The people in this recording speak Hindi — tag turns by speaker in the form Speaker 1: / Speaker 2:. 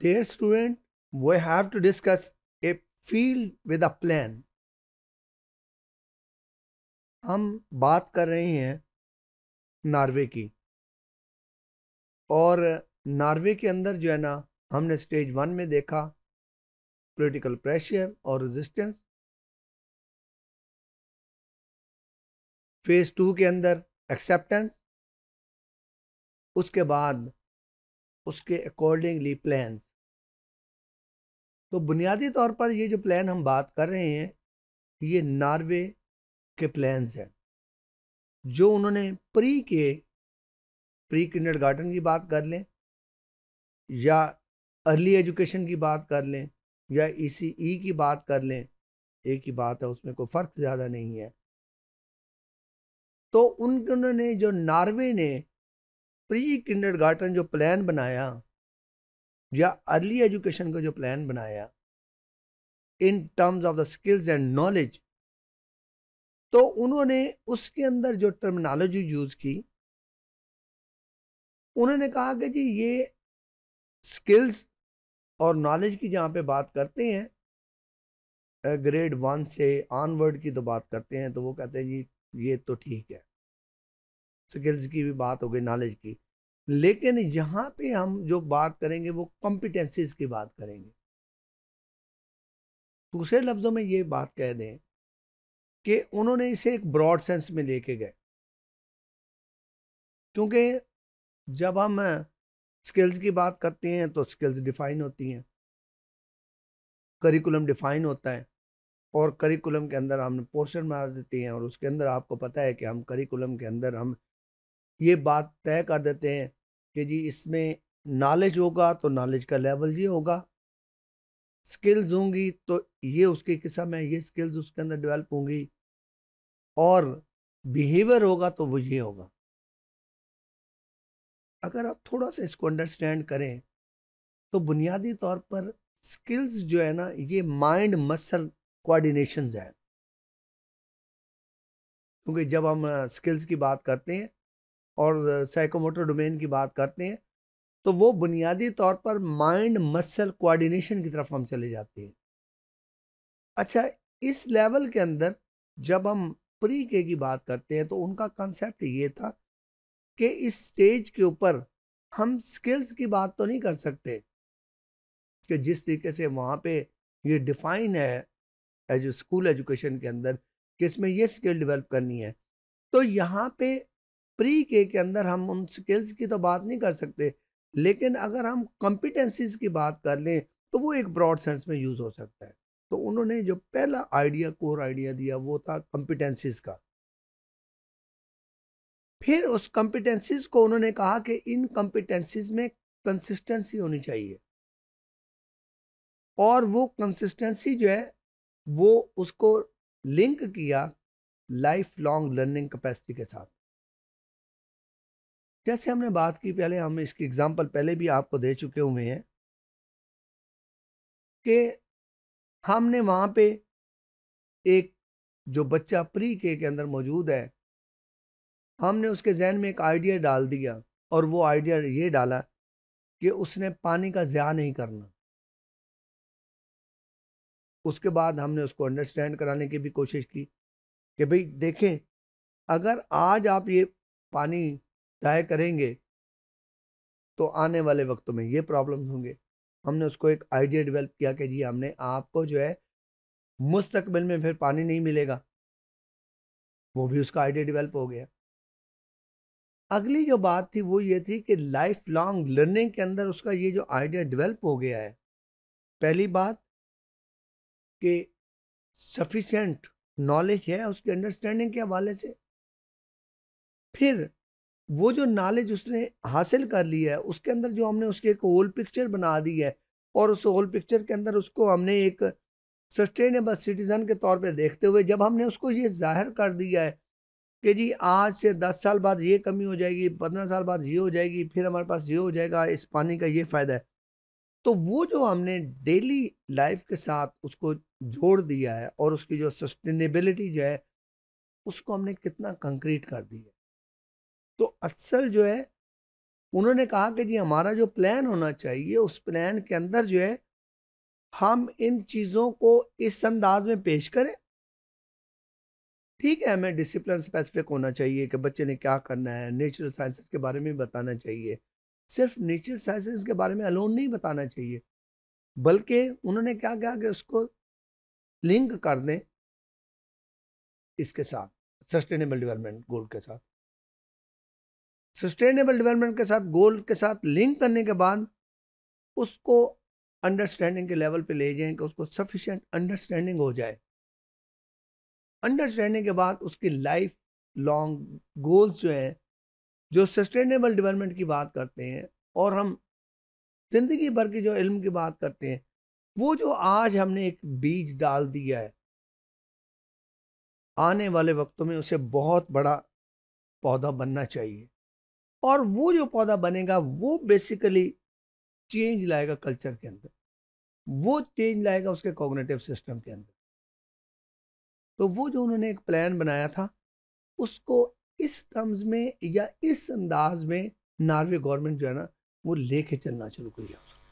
Speaker 1: Dear student, we have to discuss a field with a plan. हम बात कर रहे हैं नॉर्वे की और नॉर्वे के अंदर जो है ना हमने स्टेज वन में देखा पॉलिटिकल प्रेशर और रेजिस्टेंस फेज टू के अंदर एक्सेप्टेंस उसके बाद उसके अकॉर्डिंगली प्लान्स तो बुनियादी तौर पर ये जो प्लान हम बात कर रहे हैं ये नॉर्वे के प्लान्स हैं जो उन्होंने प्री के प्री किंडर गार्डन की बात कर लें या अर्ली एजुकेशन की बात कर लें या ई e e की बात कर लें एक ही बात है उसमें कोई फ़र्क ज़्यादा नहीं है तो उन उन्होंने जो नॉर्वे ने प्री गार्टन जो प्लान बनाया या अर्ली एजुकेशन का जो प्लान बनाया in terms of the skills and knowledge तो उन्होंने उसके अंदर जो टर्मिनोलॉजी यूज़ की उन्होंने कहा कि जी ये स्किल्स और नॉलेज की जहाँ पे बात करते हैं ग्रेड वन से ऑनवर्ड की तो बात करते हैं तो वो कहते हैं जी ये तो ठीक है स्किल्स की भी बात हो गई नॉलेज की लेकिन यहाँ पे हम जो बात करेंगे वो कॉम्पिटेंसीज की बात करेंगे दूसरे लफ्ज़ों में ये बात कह दें कि उन्होंने इसे एक ब्रॉड सेंस में लेके गए क्योंकि जब हम स्किल्स की बात करते हैं तो स्किल्स डिफाइन होती हैं करिकुलम डिफाइन होता है और करिकुलम के अंदर हमने पोर्शन मार देते हैं और उसके अंदर आपको पता है कि हम करिकुलम के अंदर हम ये बात तय कर देते हैं कि जी इसमें नॉलेज होगा तो नॉलेज का लेवल ये होगा स्किल्स होंगी तो ये उसकी किस्म है ये स्किल्स उसके अंदर डेवलप होंगी और बिहेवियर होगा तो वो ये होगा अगर आप थोड़ा सा इसको अंडरस्टैंड करें तो बुनियादी तौर पर स्किल्स जो है ना ये माइंड मसल कोऑर्डिनेशन है क्योंकि जब हम स्किल्स की बात करते हैं और साइकोमोटर डोमेन की बात करते हैं तो वो बुनियादी तौर पर माइंड मसल कोऑर्डिनेशन की तरफ हम चले जाते हैं अच्छा इस लेवल के अंदर जब हम प्री के की बात करते हैं तो उनका कंसेप्ट ये था कि इस स्टेज के ऊपर हम स्किल्स की बात तो नहीं कर सकते कि जिस तरीके से वहाँ पे ये डिफाइन है एज स्कूल एजुकेशन के अंदर कि इसमें ये स्किल डेवलप करनी है तो यहाँ पे प्री के के अंदर हम उन स्किल्स की तो बात नहीं कर सकते लेकिन अगर हम कॉम्पिटेंसीज की बात कर लें तो वो एक ब्रॉड सेंस में यूज़ हो सकता है तो उन्होंने जो पहला आइडिया कोर आइडिया दिया वो था कॉम्पिटेंसीज का फिर उस कॉम्पिटेंसीज को उन्होंने कहा कि इन कॉम्पिटेंसीज में कंसिस्टेंसी होनी चाहिए और वो कंसिस्टेंसी जो है वो उसको लिंक किया लाइफ लॉन्ग लर्निंग कैपेसिटी के साथ जैसे हमने बात की पहले हम इसकी एग्ज़ाम्पल पहले भी आपको दे चुके हुए हैं कि हमने वहाँ पे एक जो बच्चा प्री के के अंदर मौजूद है हमने उसके जहन में एक आइडिया डाल दिया और वो आइडिया ये डाला कि उसने पानी का ज़्या नहीं करना उसके बाद हमने उसको अंडरस्टैंड कराने की भी कोशिश की कि भाई देखें अगर आज आप ये पानी तय करेंगे तो आने वाले वक्तों में ये प्रॉब्लम्स होंगे हमने उसको एक आइडिया डेवलप किया कि जी हमने आपको जो है मुस्तकबिल में फिर पानी नहीं मिलेगा वो भी उसका आइडिया डेवलप हो गया अगली जो बात थी वो ये थी कि लाइफ लॉन्ग लर्निंग के अंदर उसका ये जो आइडिया डेवलप हो गया है पहली बात कि सफिशेंट नॉलेज है उसके अंडरस्टैंडिंग के हवाले से फिर वो जो नॉलेज उसने हासिल कर लिया है उसके अंदर जो हमने उसके एक होल पिक्चर बना दी है और उस होल पिक्चर के अंदर उसको हमने एक सस्टेनेबल सिटीज़न के तौर पे देखते हुए जब हमने उसको ये जाहिर कर दिया है कि जी आज से दस साल बाद ये कमी हो जाएगी पंद्रह साल बाद ये हो जाएगी फिर हमारे पास ये हो जाएगा इस पानी का ये फ़ायदा है तो वो जो हमने डेली लाइफ के साथ उसको जोड़ दिया है और उसकी जो सस्टेनेबिलिटी जो है उसको हमने कितना कंक्रीट कर दिया है तो असल जो है उन्होंने कहा कि जी हमारा जो प्लान होना चाहिए उस प्लान के अंदर जो है हम इन चीज़ों को इस अंदाज में पेश करें ठीक है हमें डिसिप्लिन स्पेसिफिक होना चाहिए कि बच्चे ने क्या करना है नेचुरल साइंसेस के बारे में बताना चाहिए सिर्फ नेचुरल साइंसेस के बारे में अलोन नहीं बताना चाहिए बल्कि उन्होंने क्या कहा कि उसको लिंक कर दें इसके साथ सस्टेनेबल डेवलपमेंट गोल के साथ सस्टेनेबल डेवलपमेंट के साथ गोल के साथ लिंक करने के बाद उसको अंडरस्टैंडिंग के लेवल पे ले जाएं कि उसको सफिशेंट अंडरस्टैंडिंग हो जाए अंडरस्टैंडिंग के बाद उसकी लाइफ लॉन्ग गोल्स जो हैं जो सस्टेनेबल डेवलपमेंट की बात करते हैं और हम ज़िंदगी भर की जो इल्म की बात करते हैं वो जो आज हमने एक बीज डाल दिया है आने वाले वक्तों में उसे बहुत बड़ा पौधा बनना चाहिए और वो जो पौधा बनेगा वो बेसिकली चेंज लाएगा कल्चर के अंदर वो चेंज लाएगा उसके कॉग्नेटिव सिस्टम के अंदर तो वो जो उन्होंने एक प्लान बनाया था उसको इस टर्म्स में या इस अंदाज में नॉर्वे गवर्नमेंट जो है ना वो लेके चलना शुरू करी है उसको